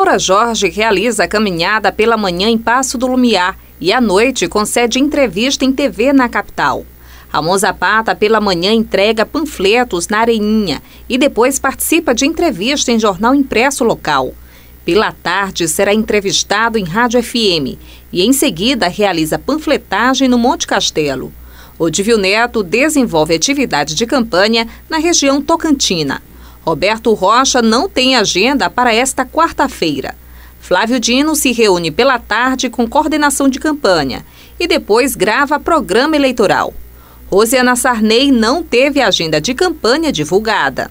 Laura Jorge realiza a caminhada pela manhã em Passo do Lumiar e à noite concede entrevista em TV na capital. A Mozapata pela manhã, entrega panfletos na Areinha e depois participa de entrevista em jornal impresso local. Pela tarde, será entrevistado em Rádio FM e, em seguida, realiza panfletagem no Monte Castelo. Odívio Neto desenvolve atividade de campanha na região Tocantina. Roberto Rocha não tem agenda para esta quarta-feira. Flávio Dino se reúne pela tarde com coordenação de campanha e depois grava programa eleitoral. Rosiana Sarney não teve agenda de campanha divulgada.